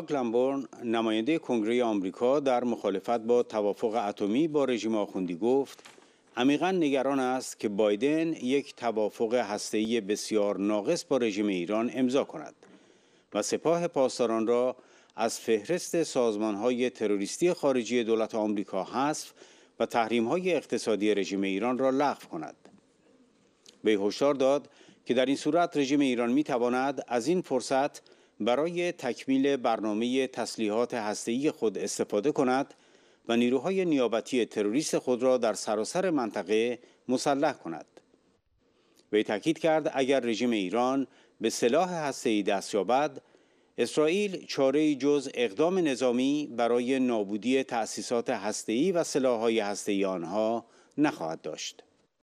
جاک نماینده کنگره آمریکا در مخالفت با توافق اتمی با رژیم آخوندی گفت عمیقا نگران است که بایدن یک توافق هسته‌ای بسیار ناقص با رژیم ایران امضا کند و سپاه پاسداران را از فهرست سازمانهای تروریستی خارجی دولت آمریکا حذف و تحریم‌های اقتصادی رژیم ایران را لغو کند. به هشدار داد که در این صورت رژیم ایران می‌تواند از این فرصت برای تکمیل برنامه تسلیحات هسته‌ای خود استفاده کند و نیروهای نیابتی تروریست خود را در سراسر منطقه مسلح کند. وی تاکید کرد اگر رژیم ایران به سلاح هسته‌ای دست یابد، اسرائیل چاره جز اقدام نظامی برای نابودی تأسیسات هسته‌ای و سلاح‌های هسته‌ای آنها نخواهد داشت.